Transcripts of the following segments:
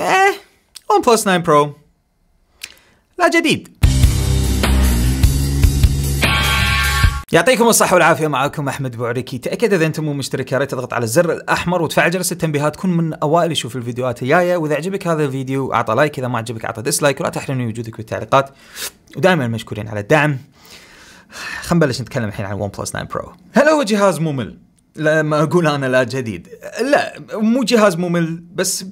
إيه ون بلس 9 برو لا جديد يعطيكم الصحة والعافية معكم أحمد بوعريكي تأكد إذا أنت مو مشترك يا ريت تضغط على الزر الأحمر وتفعل جرس التنبيهات تكون من أوائل يشوف الفيديوهات الجاية وإذا عجبك هذا الفيديو أعطى لايك إذا ما عجبك أعطى ديسلايك ولا تحرمني وجودك بالتعليقات ودائما مشكورين على الدعم خلينا نبلش نتكلم الحين عن ون بلس 9 برو هل هو جهاز ممل؟ لما أقول أنا لا جديد لا مو جهاز ممل بس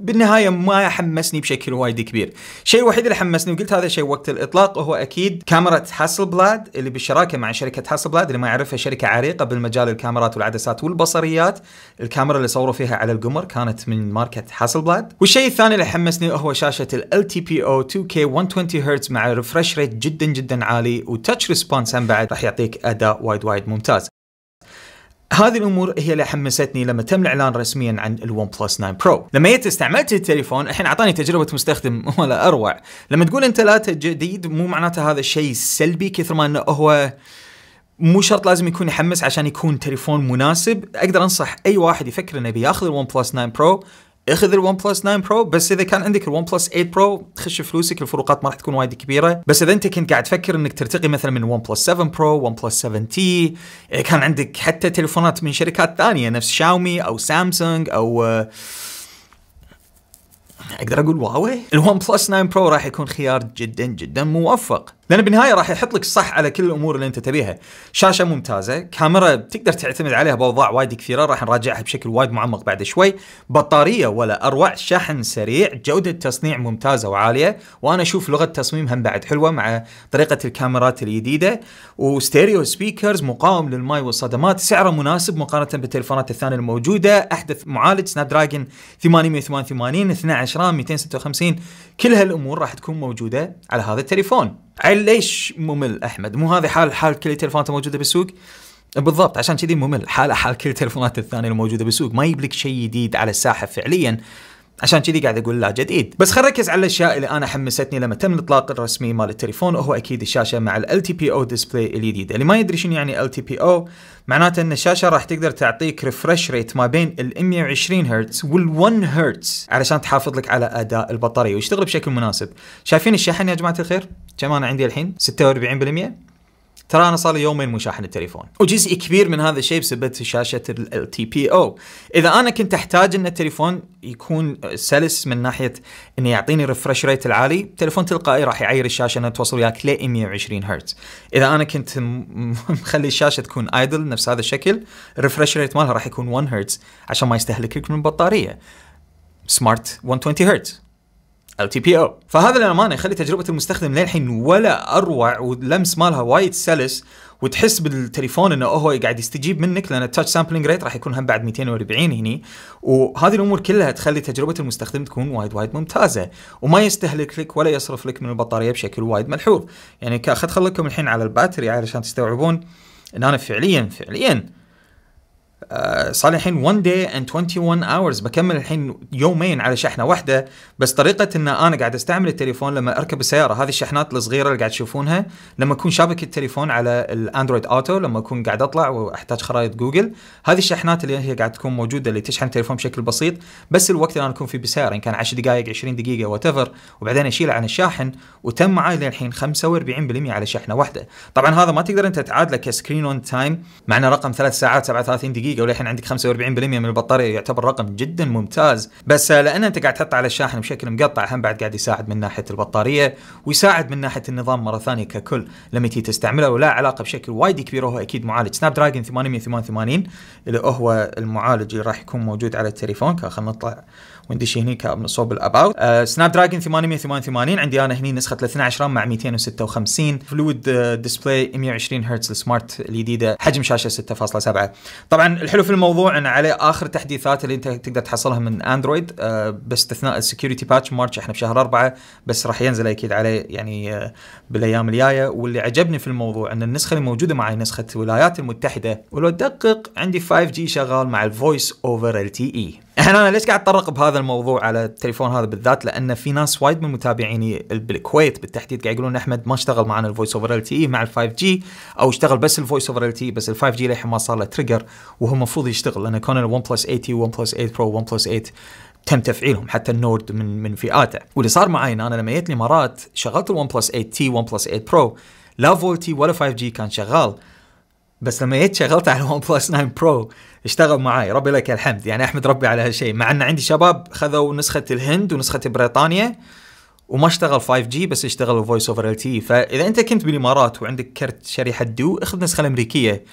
بالنهايه ما حمسني بشكل وايد كبير الشيء الوحيد اللي حمسني وقلت هذا الشيء وقت الاطلاق هو اكيد كاميرا هاسل بلاد اللي بالشراكه مع شركه هاسل بلاد اللي ما يعرفها شركه عريقه بالمجال الكاميرات والعدسات والبصريات الكاميرا اللي صوروا فيها على القمر كانت من ماركه هاسل بلاد والشيء الثاني اللي حمسني هو شاشه ال تي بي او 2K 120 هرتز مع ريفرش ريت جدا جدا عالي وتاتش ريسبونس هم بعد راح يعطيك اداء وايد وايد ممتاز هذه الامور هي اللي حمستني لما تم الاعلان رسميا عن الون بلس 9 برو لما جيت استعملت التليفون الحين اعطاني تجربه مستخدم ولا اروع لما تقول انت لا جديد مو معناته هذا الشيء سلبي كثر ما انه هو مو شرط لازم يكون يحمس عشان يكون تليفون مناسب اقدر انصح اي واحد يفكر انه بياخذ الون بلس 9 برو اخذ الون بلس 9 برو بس اذا كان عندك الون بلس 8 برو تخش فلوسك الفروقات ما راح تكون وايد كبيره بس اذا انت كنت قاعد تفكر انك ترتقي مثلا من ون بلس 7 برو ون بلس 7 تي اذا كان عندك حتى تليفونات من شركات ثانيه نفس شاومي او سامسونج او اقدر اقول واوي الون بلس 9 برو راح يكون خيار جدا جدا موفق لان بالنهايه راح يحط لك الصح على كل الامور اللي انت تبيها شاشه ممتازه كاميرا تقدر تعتمد عليها باوضاع وايد كثيره راح نراجعها بشكل وايد معمق بعد شوي بطاريه ولا اروع شحن سريع جوده تصنيع ممتازه وعاليه وانا اشوف لغه تصميمهم بعد حلوه مع طريقه الكاميرات الجديده وستيريو سبيكرز مقاوم للماي والصدمات سعره مناسب مقارنه بالتليفونات الثانيه الموجوده احدث معالج سناب دراجون 888 12 256 كل هالامور راح تكون موجوده على هذا التليفون عيل ليش ممل احمد؟ مو هذه حال حال كل التليفونات الموجوده بالسوق؟ بالضبط عشان كذي ممل حاله حال كل التليفونات الثانيه الموجوده بالسوق ما يبلك شيء جديد على الساحه فعليا عشان كذي قاعد اقول لا جديد بس خل ركز على الاشياء اللي انا حمستني لما تم الاطلاق الرسمي مال التليفون وهو اكيد الشاشه مع ال تي بي او ديسبلاي الجديده اللي ما يدري شنو يعني ال تي بي او معناته ان الشاشه راح تقدر تعطيك ريفرش ريت ما بين ال 120 هرتز وال 1 هرتز علشان تحافظ لك على اداء البطاريه ويشتغل بشكل مناسب شايفين الشحن يا جماعه الخير كم انا عندي الحين 46% ترى انا صار لي يومين مو شاحن التليفون وجزء كبير من هذا الشيء بسبب شاشه ال تي بي او اذا انا كنت احتاج ان التليفون يكون سلس من ناحيه انه يعطيني ريفرش ريت العالي التليفون تلقائي راح يعير الشاشه انها توصل وياك ل 120 هرتز اذا انا كنت مخلي الشاشه تكون ايدل نفس هذا الشكل الريفرش ريت مالها راح يكون 1 هرتز عشان ما يستهلكك من البطاريه سمارت 120 هرتز او تي بي او فهذا للامانه يخلي تجربه المستخدم للحين ولا اروع واللمس مالها وايد سلس وتحس بالتليفون انه هو قاعد يستجيب منك لان التاتش سامبلنج ريت راح يكون هم بعد 240 هني وهذه الامور كلها تخلي تجربه المستخدم تكون وايد وايد ممتازه وما يستهلك لك ولا يصرف لك من البطاريه بشكل وايد ملحوظ يعني خليكم الحين على الباتري علشان تستوعبون ان انا فعليا فعليا آه، صار لي الحين 1 داي اند 21 hours بكمل الحين يومين على شحنه واحده بس طريقه ان انا قاعد استعمل التليفون لما اركب السياره هذه الشحنات الصغيره اللي قاعد تشوفونها لما اكون شابك التليفون على الاندرويد اوتو لما اكون قاعد اطلع واحتاج خرائط جوجل هذه الشحنات اللي هي قاعد تكون موجوده اللي تشحن التليفون بشكل بسيط بس الوقت اللي انا اكون فيه بالسياره ان كان 10 دقائق 20 دقيقه وات وبعدين اشيله عن الشاحن وتم معي للحين 45% على شحنه واحده طبعا هذا ما تقدر انت تعادله كسكرين اون تايم معنا رقم ثلاث ساعات 37 دقيقه دقيقه وللحين عندك 45% من البطاريه يعتبر رقم جدا ممتاز بس آه، لان انت قاعد تحط على الشاحن بشكل مقطع هم بعد قاعد يساعد من ناحيه البطاريه ويساعد من ناحيه النظام مره ثانيه ككل لما تيجي تستعمله ولا علاقه بشكل وايد كبير وهو اكيد معالج سناب دراجون 888 اللي هو المعالج اللي راح يكون موجود على التليفون خلينا نطلع وندش هنا صوب الاباوت سناب دراجون 888 عندي انا هني نسخه 12 رام مع 256 فلويد آه، ديسبلاي 120 هرتز السمارت الجديده حجم شاشه 6.7 طبعا الحلو في الموضوع ان عليه اخر تحديثات اللي انت تقدر تحصلها من اندرويد آه، باستثناء السكيورتي باتش مارش احنا بشهر أربعة بس راح ينزل اكيد عليه يعني آه، بالايام الجايه واللي عجبني في الموضوع ان النسخه اللي موجوده معي نسخه الولايات المتحده ولو تدقق عندي 5G شغال مع الفويس اوفر ال تي اي الحين انا ليش قاعد اتطرق بهذا الموضوع على التليفون هذا بالذات لان في ناس وايد من متابعيني بالكويت بالتحديد قاعد يقولون احمد ما اشتغل معنا الفويس اوفر ال تي e مع ال 5 جي او اشتغل بس الفويس اوفر ال تي e، بس ال 5 جي للحين ما صار له تريجر وهو المفروض يشتغل لان كان ال 1 بلس 8 تي 1 بلس 8 برو 1 بلس 8 تم تفعيلهم حتى النورد من من فئاته واللي صار معي انا لما جيت الامارات شغلت ال 1 بلس 8 تي 1 بلس 8 برو لا فولتي ولا 5 جي كان شغال بس لما جيت شغلت على ون بلس 9 برو اشتغل معاي ربي لك الحمد يعني احمد ربي على هالشيء مع ان عندي شباب خذوا نسخه الهند ونسخه بريطانيا وما اشتغل 5G بس اشتغل فويس اوفر ال تي فاذا انت كنت بالامارات وعندك كرت شريحه دو اخذ نسخه الامريكيه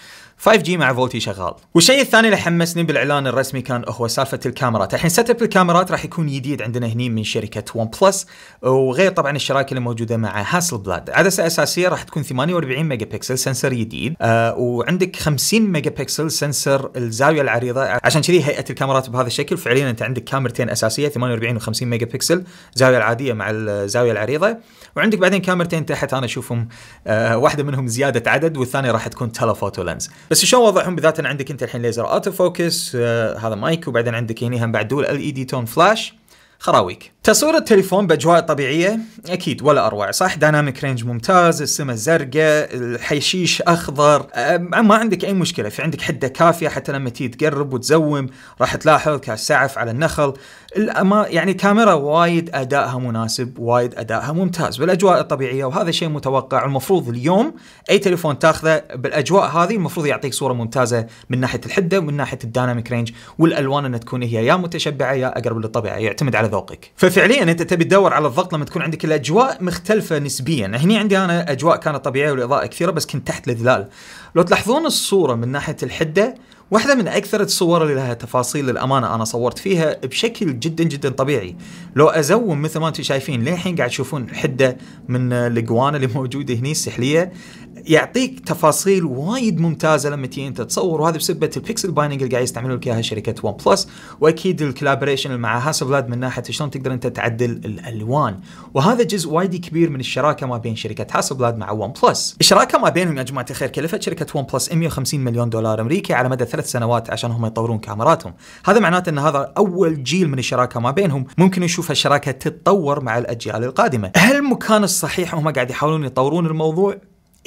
5G مع فولتي شغال والشيء الثاني اللي حمسني بالاعلان الرسمي كان هو سالفه الكاميرات الحين سيت اب الكاميرات راح يكون جديد عندنا هني من شركه ون بلس وغير طبعا الشراكه اللي موجوده مع هاسل بلاد عدسه اساسيه راح تكون 48 ميجا بكسل سنسر جديد آه وعندك 50 ميجا بكسل سنسر الزاويه العريضه عشان كذي هيئه الكاميرات بهذا الشكل فعليا انت عندك كاميرتين اساسيه 48 و50 ميجا بكسل الزاويه العاديه مع الزاويه العريضه وعندك بعدين كاميرتين تحت انا اشوفهم آه واحده منهم زياده عدد والثانيه راح تكون تلفوتو لينز بس شلون وضعهم بالذات عندك انت الحين ليزر اوتو فوكس آه هذا مايك وبعدين عندك هنا بعد دول ال اي دي تون فلاش خراويك تصوير التليفون باجواء طبيعيه اكيد ولا اروع صح ديناميك رينج ممتاز السماء زرقاء الحشيش اخضر ما عندك اي مشكله في عندك حده كافيه حتى لما تيجي تقرب وتزوم راح تلاحظ كالسعف على النخل الأما يعني كاميرا وايد ادائها مناسب وايد ادائها ممتاز بالاجواء الطبيعيه وهذا شيء متوقع المفروض اليوم اي تليفون تاخذه بالاجواء هذه المفروض يعطيك صوره ممتازه من ناحيه الحده ومن ناحيه الديناميك رينج والالوان انها تكون هي يا متشبعه يا اقرب للطبيعه يعتمد على ذوقك ففعليا انت تبي تدور على الضغط لما تكون عندك الاجواء مختلفه نسبيا هني عندي انا اجواء كانت طبيعيه والاضاءه كثيره بس كنت تحت الظلال لو تلاحظون الصوره من ناحيه الحده واحدة من أكثر الصور اللي لها تفاصيل للأمانة أنا صورت فيها بشكل جدا جدا طبيعي لو أزوم مثل ما أنتم شايفين للحين قاعد تشوفون حدة من الإقوانة اللي موجودة هني السحلية يعطيك تفاصيل وايد ممتازة لما تيجي أنت تصور وهذا بسبة البيكسل بايننج اللي قاعد يستعملون لك إياها شركة ون بلس وأكيد الكلابريشن مع بلاد من ناحية شلون تقدر أنت تعدل الألوان وهذا جزء وايد كبير من الشراكة ما بين شركة بلاد مع ون بلس الشراكة ما بينهم يا جماعة الخير كلفت شركة ون بلس 150 مليون دولار أمريكي على مدى ثلاث سنوات عشان هم يطورون كاميراتهم هذا معناته ان هذا اول جيل من الشراكه ما بينهم ممكن نشوف الشراكه تتطور مع الاجيال القادمه هل المكان الصحيح هم قاعد يحاولون يطورون الموضوع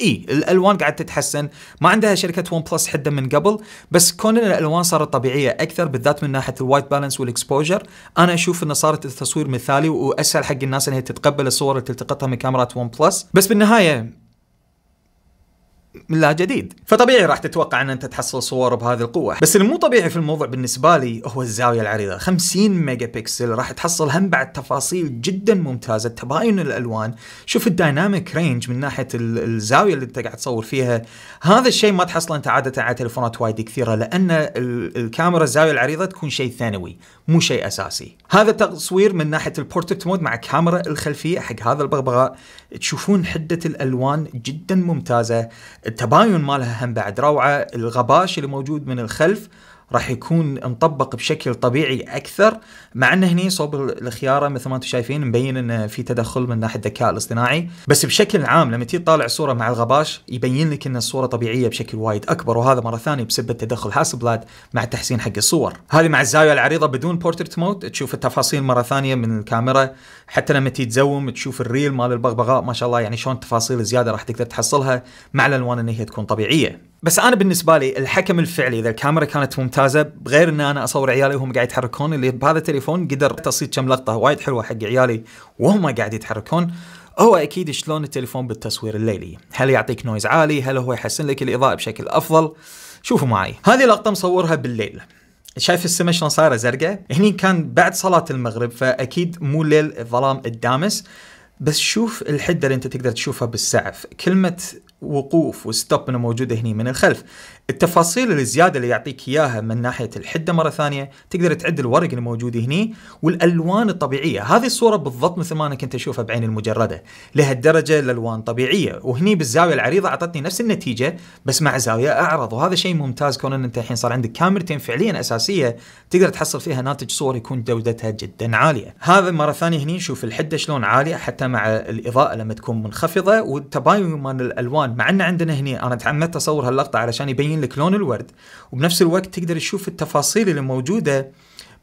اي الالوان قاعد تتحسن ما عندها شركه ون بلس حدا من قبل بس كون ان الالوان صارت طبيعيه اكثر بالذات من ناحيه الوايت بالانس والاكسبوجر انا اشوف انه صارت التصوير مثالي واسهل حق الناس انها تتقبل الصور اللي تلتقطها من كاميرات ون بلس بس بالنهايه من لا جديد فطبيعي راح تتوقع ان انت تحصل صور بهذه القوه بس اللي مو طبيعي في الموضوع بالنسبه لي هو الزاويه العريضه 50 ميجا بكسل راح تحصل هم بعد تفاصيل جدا ممتازه تباين الالوان شوف الدايناميك رينج من ناحيه الزاويه اللي انت قاعد تصور فيها هذا الشيء ما تحصله انت عاده على تليفونات وايد كثيره لان الكاميرا الزاويه العريضه تكون شيء ثانوي مو شيء اساسي هذا التصوير من ناحيه البورتريت مود مع الكاميرا الخلفيه حق هذا البغبغاء تشوفون حده الالوان جدا ممتازه التباين مالها هم بعد روعه الغباش اللي موجود من الخلف راح يكون مطبق بشكل طبيعي اكثر مع انه هني صوب الخياره مثل ما انتم شايفين مبين انه في تدخل من ناحيه الذكاء الاصطناعي بس بشكل عام لما تيجي تطالع صوره مع الغباش يبين لك ان الصوره طبيعيه بشكل وايد اكبر وهذا مره ثانيه بسبب تدخل حاسبلات مع التحسين حق الصور هذه مع الزاويه العريضه بدون بورتريت مود تشوف التفاصيل مره ثانيه من الكاميرا حتى لما تيجي تزوم تشوف الريل مال البغبغاء ما شاء الله يعني شلون تفاصيل زياده راح تقدر تحصلها مع الالوان ان هي تكون طبيعيه بس انا بالنسبه لي الحكم الفعلي اذا الكاميرا كانت ممتازه بغير ان انا اصور عيالي وهم قاعد يتحركون اللي بهذا التليفون قدر تصيد كم لقطه وايد حلوه حق عيالي وهم قاعد يتحركون هو اكيد شلون التليفون بالتصوير الليلي هل يعطيك نويز عالي هل هو يحسن لك الاضاءه بشكل افضل شوفوا معي هذه لقطه مصورها بالليل شايف السماء شلون صايره زرقاء هني كان بعد صلاه المغرب فاكيد مو ليل الظلام الدامس بس شوف الحده اللي انت تقدر تشوفها بالسعف كلمه وقوف وستوب انه موجوده هنا من الخلف التفاصيل الزياده اللي يعطيك اياها من ناحيه الحده مره ثانيه تقدر تعد الورق اللي موجود هني والالوان الطبيعيه هذه الصوره بالضبط مثل ما انا كنت اشوفها بعين المجرده لهالدرجه الالوان طبيعيه وهني بالزاويه العريضه اعطتني نفس النتيجه بس مع زاويه اعرض وهذا شيء ممتاز كون ان انت الحين صار عندك كاميرتين فعليا اساسيه تقدر تحصل فيها ناتج صور يكون جودتها جدا عاليه هذا مره ثانيه هني نشوف الحده شلون عاليه حتى مع الاضاءه لما تكون منخفضه والتباين مال الالوان مع ان عندنا هني انا تعمدت اصور هاللقطه علشان يبين لك لون الورد وبنفس الوقت تقدر تشوف التفاصيل اللي موجوده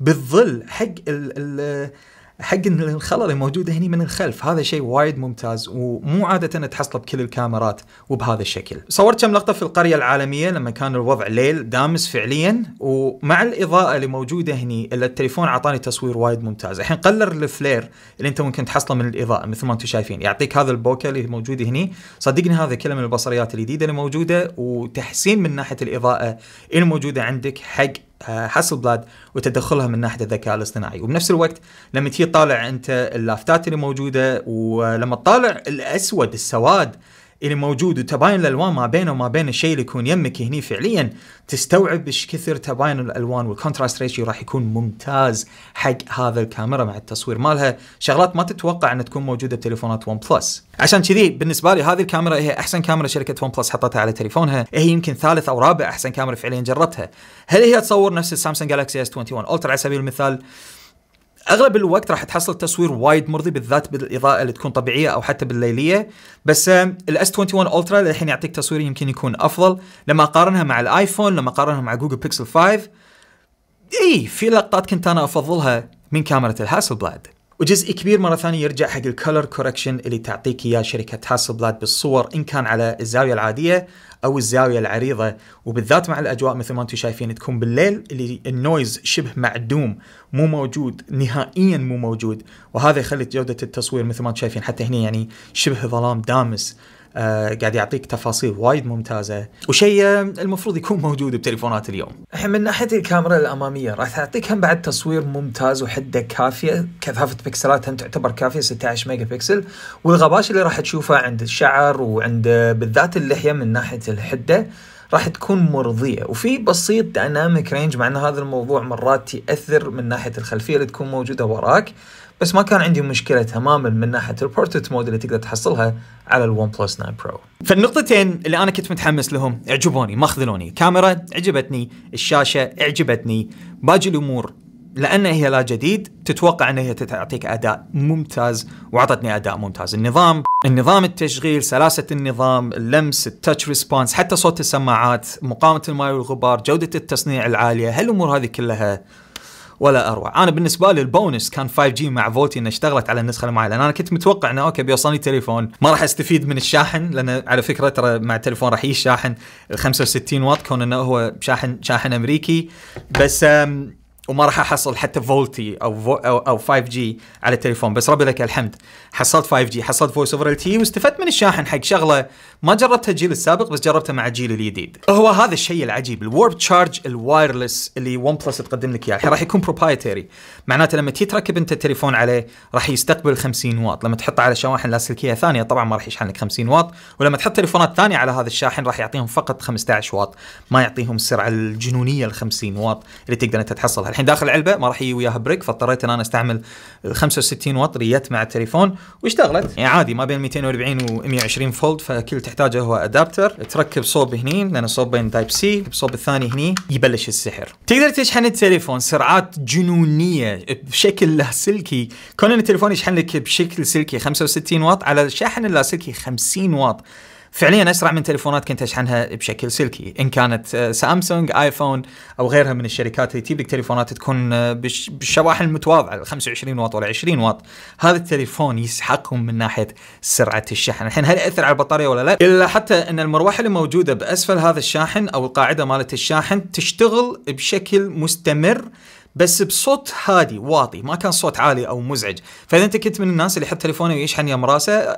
بالظل حق ال ال حق ان الخلل اللي موجوده هنا من الخلف هذا شيء وايد ممتاز ومو عاده تحصله بكل الكاميرات وبهذا الشكل صورت كم لقطه في القريه العالميه لما كان الوضع ليل دامس فعليا ومع الاضاءه اللي موجوده هنا الا التليفون اعطاني تصوير وايد ممتاز الحين قلل الفلير اللي انت ممكن تحصله من الاضاءه مثل ما انتم شايفين يعطيك هذا البوكه اللي موجوده هنا صدقني هذا كله من البصريات الجديده اللي موجوده وتحسين من ناحيه الاضاءه الموجوده عندك حق حسل آه، بلاد وتدخلها من ناحيه الذكاء الاصطناعي وبنفس الوقت لما تيجي تطالع انت اللافتات اللي موجوده ولما تطالع الاسود السواد اللي موجود وتباين الالوان ما بينه وما بين الشيء اللي يكون يمك هني فعليا تستوعب ايش كثر تباين الالوان والكونتراست ريشيو راح يكون ممتاز حق هذا الكاميرا مع التصوير مالها شغلات ما تتوقع ان تكون موجوده بتليفونات ون بلس عشان كذي بالنسبه لي هذه الكاميرا هي احسن كاميرا شركه ون بلس حطتها على تليفونها هي يمكن ثالث او رابع احسن كاميرا فعليا جربتها هل هي تصور نفس السامسونج جالكسي اس 21 الترا على سبيل المثال اغلب الوقت راح تحصل تصوير وايد مرضي بالذات بالاضاءه اللي تكون طبيعيه او حتى بالليليه بس الاس 21 الترا للحين يعطيك تصوير يمكن يكون افضل لما اقارنها مع الايفون لما اقارنها مع جوجل بيكسل 5 اي في لقطات كنت انا افضلها من كاميرا الهاسل بلاد وجزء كبير مره ثانيه يرجع حق الكلر كوركشن اللي تعطيك اياه شركه هاسلبلاد بالصور ان كان على الزاويه العاديه او الزاويه العريضه وبالذات مع الاجواء مثل ما انتم شايفين تكون بالليل اللي النويز شبه معدوم مو موجود نهائيا مو موجود وهذا يخلي جوده التصوير مثل ما انتم شايفين حتى هنا يعني شبه ظلام دامس آه، قاعد يعطيك تفاصيل وايد ممتازه وشيء آه، المفروض يكون موجود بتليفونات اليوم. الحين من ناحيه الكاميرا الاماميه راح تعطيك هم بعد تصوير ممتاز وحده كافيه كثافه بكسلات هم تعتبر كافيه 16 ميجا بكسل والغباش اللي راح تشوفه عند الشعر وعند بالذات اللحيه من ناحيه الحده راح تكون مرضيه وفي بسيط دايناميك رينج مع ان هذا الموضوع مرات ياثر من ناحيه الخلفيه اللي تكون موجوده وراك بس ما كان عندي مشكله تماما من ناحيه البورتريت مود اللي تقدر تحصلها على الون بلس 9 برو. فالنقطتين اللي انا كنت متحمس لهم عجبوني ما خذلوني، كاميرا عجبتني، الشاشه عجبتني، باقي الامور لان هي لا جديد تتوقع ان هي تعطيك اداء ممتاز واعطتني اداء ممتاز، النظام النظام التشغيل، سلاسه النظام، اللمس، التاتش ريسبونس، حتى صوت السماعات، مقاومه الماء والغبار، جوده التصنيع العاليه، هالامور هذه كلها ولا اروع انا بالنسبه لي البونس كان 5 جي مع فولتي انه اشتغلت على النسخه اللي معي لان انا كنت متوقع انه اوكي بيوصلني تليفون ما راح استفيد من الشاحن لان على فكره ترى مع التليفون راح يجي شاحن 65 واط كون انه هو شاحن شاحن امريكي بس وما راح احصل حتى فولتي او فو او, أو 5 جي على التليفون بس ربي لك الحمد حصلت 5 جي حصلت فويس اوفر تي واستفدت من الشاحن حق شغله ما جربتها الجيل السابق بس جربتها مع الجيل الجديد هو هذا الشيء العجيب الورب تشارج الوايرلس اللي ون بلس تقدم لك اياه راح يكون بروبايتري معناته لما تيجي تركب انت التليفون عليه راح يستقبل 50 واط لما تحطه على شواحن لاسلكيه ثانيه طبعا ما راح يشحن لك 50 واط ولما تحط تليفونات ثانيه على هذا الشاحن راح يعطيهم فقط 15 واط ما يعطيهم السرعه الجنونيه ال 50 واط اللي تقدر انت تحصلها الحين داخل العلبه ما راح يجي وياها بريك فاضطريت ان انا استعمل 65 واط ريت مع التليفون واشتغلت يعني عادي ما بين 240 و 120 فولت فكل تحتاجه هو ادابتر تركب صوب هني لان صوبين تايب سي الصوب الثاني هني يبلش السحر تقدر تشحن التليفون سرعات جنونيه بشكل لاسلكي كون ان التليفون يشحن لك بشكل سلكي 65 واط على الشاحن اللاسلكي 50 واط فعليا اسرع من تليفونات كنت اشحنها بشكل سلكي ان كانت سامسونج ايفون او غيرها من الشركات اللي تجيب لك تليفونات تكون بالشواحن المتواضعه 25 واط ولا 20 واط هذا التليفون يسحقهم من ناحيه سرعه الشحن الحين هل ياثر على البطاريه ولا لا الا حتى ان المروحه اللي موجوده باسفل هذا الشاحن او القاعده مالت الشاحن تشتغل بشكل مستمر بس بصوت هادي واطي ما كان صوت عالي او مزعج فاذا انت كنت من الناس اللي يحط تليفونه ويشحن يم راسه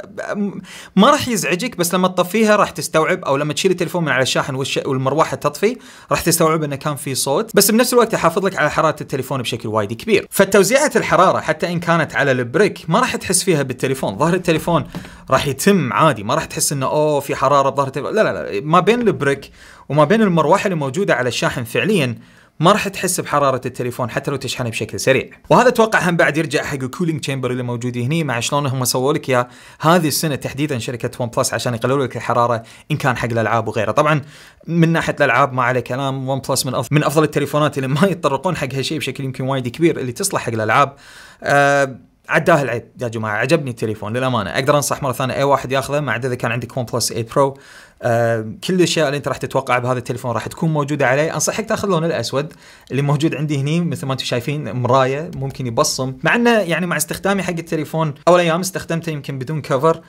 ما راح يزعجك بس لما تطفيها راح تستوعب او لما تشيل التليفون من على الشاحن والمروحه تطفي راح تستوعب انه كان في صوت بس بنفس الوقت يحافظ لك على حراره التليفون بشكل وايد كبير فتوزيعه الحراره حتى ان كانت على البريك ما راح تحس فيها بالتليفون ظهر التليفون راح يتم عادي ما راح تحس انه اوه في حراره بظهر التليفون لا لا لا ما بين البريك وما بين المروحه اللي موجوده على الشاحن فعليا ما راح تحس بحراره التليفون حتى لو تشحنه بشكل سريع وهذا اتوقع هم بعد يرجع حق الكولينج تشامبر اللي موجود هني مع شلون هم سووا لك اياه هذه السنه تحديدا شركه ون بلس عشان يقللوا لك الحراره ان كان حق الالعاب وغيره طبعا من ناحيه الالعاب ما عليه كلام ون بلس من من افضل التليفونات اللي ما يتطرقون حق هالشيء بشكل يمكن وايد كبير اللي تصلح حق الالعاب أه عداه العيب يا جماعه عجبني التليفون للامانه اقدر انصح مره ثانيه اي واحد ياخذه ما عدا اذا كان عندك ون بلس 8 برو آه كل الاشياء اللي انت راح تتوقعها بهذا التليفون راح تكون موجوده عليه انصحك تاخذ لون الاسود اللي موجود عندي هني مثل ما انتم شايفين مرايه ممكن يبصم مع انه يعني مع استخدامي حق التليفون اول ايام استخدمته يمكن بدون كفر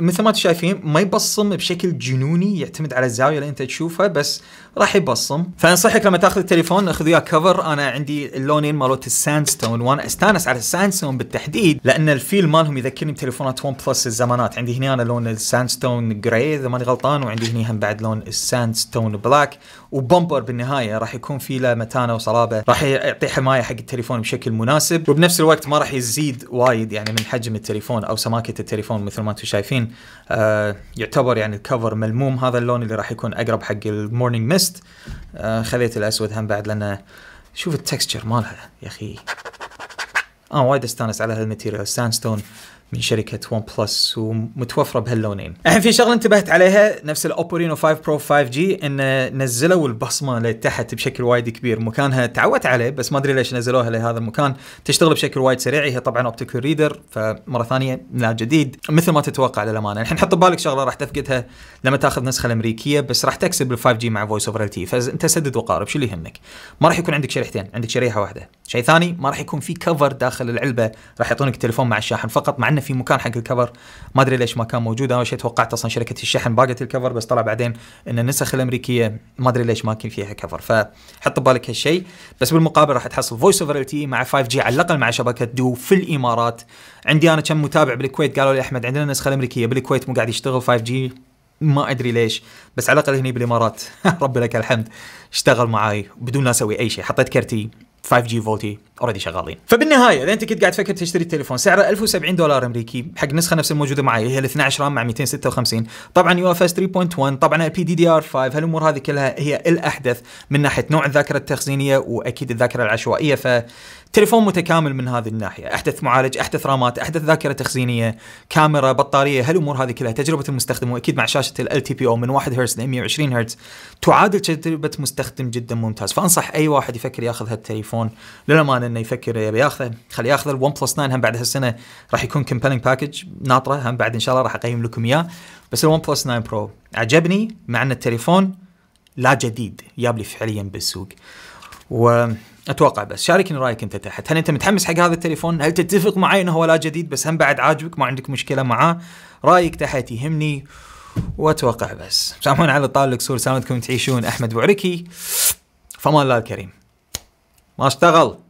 مثل ما انتم شايفين ما يبصم بشكل جنوني يعتمد على الزاويه اللي انت تشوفها بس راح يبصم فانصحك لما تاخذ التليفون اخذ وياه كفر انا عندي اللونين مالوت الساندستون وانا استانس على الساندستون بالتحديد لان الفيل مالهم يذكرني بتليفونات ون بلس الزمانات عندي هنا انا لون الساندستون جراي اذا ماني غلطان وعندي هنا هم بعد لون الساندستون بلاك وبمبر بالنهايه راح يكون في له متانه وصلابه راح يعطي حمايه حق التليفون بشكل مناسب وبنفس الوقت ما راح يزيد وايد يعني من حجم التليفون او سماكه التليفون مثل ما انتم شايفين آه يعتبر يعني الكفر ملموم هذا اللون اللي راح يكون اقرب حق المورنينج ميست آه خذيت الاسود هم بعد لانه شوف التكستشر مالها يا اخي انا آه وايد استانس على هالماتيريال ستانستون من شركه ون بلس ومتوفره بهاللونين. الحين في شغله انتبهت عليها نفس الاوبو رينو 5 برو 5 جي انه نزلوا البصمه لتحت بشكل وايد كبير، مكانها تعودت عليه بس ما ادري ليش نزلوها لهذا المكان، تشتغل بشكل وايد سريع هي طبعا اوبتيكال ريدر فمره ثانيه لا جديد مثل ما تتوقع للامانه، الحين حط ببالك شغله راح تفقدها لما تاخذ نسخة الامريكيه بس راح تكسب ال 5 جي مع فويس اوفر ال تي، فانت سدد وقارب شو اللي يهمك؟ ما راح يكون عندك شريحتين، عندك شريحه واحده، شيء ثاني ما راح يكون في كفر داخل العلبه راح يعطونك التليفون مع الشاحن فقط مع احنا في مكان حق الكفر ما ادري ليش ما كان موجود اول شيء توقعت اصلا شركه الشحن باقت الكفر بس طلع بعدين ان النسخ الامريكيه ما ادري ليش ما كان فيها كفر فحط ببالك هالشيء بس بالمقابل راح تحصل فويس اوفر تي مع 5 جي على الاقل مع شبكه دو في الامارات عندي انا كم متابع بالكويت قالوا لي احمد عندنا النسخه الامريكيه بالكويت مو قاعد يشتغل 5 جي ما ادري ليش بس على الاقل هني بالامارات ربي لك الحمد اشتغل معاي بدون لا اسوي اي شيء حطيت كرتي 5 g فولتي اوريدي شغالين فبالنهايه اذا انت كنت قاعد تفكر تشتري التليفون سعره 1070 دولار امريكي حق نسخه نفس الموجوده معي هي ال 12 رام مع 256 طبعا يو اف اس 3.1 طبعا البي دي دي ار 5 هالامور هذه كلها هي الاحدث من ناحيه نوع الذاكره التخزينيه واكيد الذاكره العشوائيه ف تليفون متكامل من هذه الناحيه، احدث معالج، احدث رامات، احدث ذاكره تخزينيه، كاميرا، بطاريه، هالامور هذه كلها تجربه المستخدم واكيد مع شاشه ال تي بي او من 1 هرتز ل 120 هرتز تعادل تجربه مستخدم جدا ممتاز، فانصح اي واحد يفكر ياخذ هالتليفون للامانه انه يفكر يبي ياخذه، خليه ياخذ الون بلس 9 هم بعد هالسنه راح يكون كومبلينج باكج ناطره هم بعد ان شاء الله راح اقيم لكم اياه، بس الون بلس 9 برو عجبني مع ان التليفون لا جديد جاب لي فعليا بالسوق. و اتوقع بس شاركني رايك انت تحت هل انت متحمس حق هذا التليفون هل تتفق معي انه هو لا جديد بس هم بعد عاجبك ما عندك مشكله معاه رايك تحت يهمني واتوقع بس سامحون على طال الكسور سامتكم تعيشون احمد بوعركي فما الله الكريم ما اشتغل